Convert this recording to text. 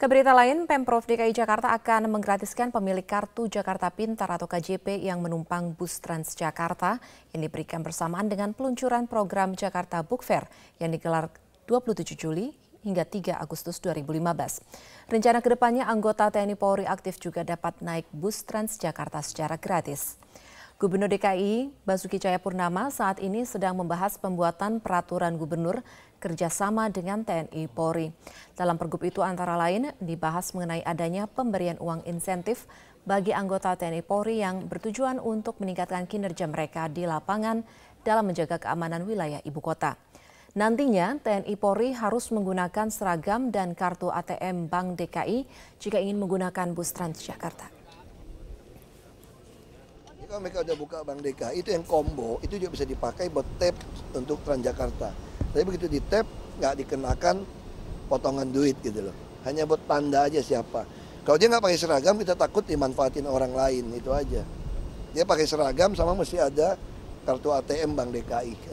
Keberita lain, Pemprov DKI Jakarta akan menggratiskan pemilik Kartu Jakarta Pintar atau KJP yang menumpang bus Transjakarta yang diberikan bersamaan dengan peluncuran program Jakarta Book Fair yang digelar 27 Juli hingga 3 Agustus 2015. Rencana kedepannya anggota TNI Polri aktif juga dapat naik bus Transjakarta secara gratis. Gubernur DKI Basuki Cahayapurnama saat ini sedang membahas pembuatan peraturan gubernur kerjasama dengan TNI Polri. Dalam pergub itu antara lain dibahas mengenai adanya pemberian uang insentif bagi anggota TNI Polri yang bertujuan untuk meningkatkan kinerja mereka di lapangan dalam menjaga keamanan wilayah ibu kota. Nantinya TNI Polri harus menggunakan seragam dan kartu ATM Bank DKI jika ingin menggunakan bus Transjakarta kalau mereka udah buka bank DKI itu yang combo itu juga bisa dipakai buat tap untuk Transjakarta. Tapi begitu di tap nggak dikenakan potongan duit gitu loh. Hanya buat tanda aja siapa. Kalau dia nggak pakai seragam kita takut dimanfaatin orang lain itu aja. Dia pakai seragam sama mesti ada kartu ATM Bank DKI.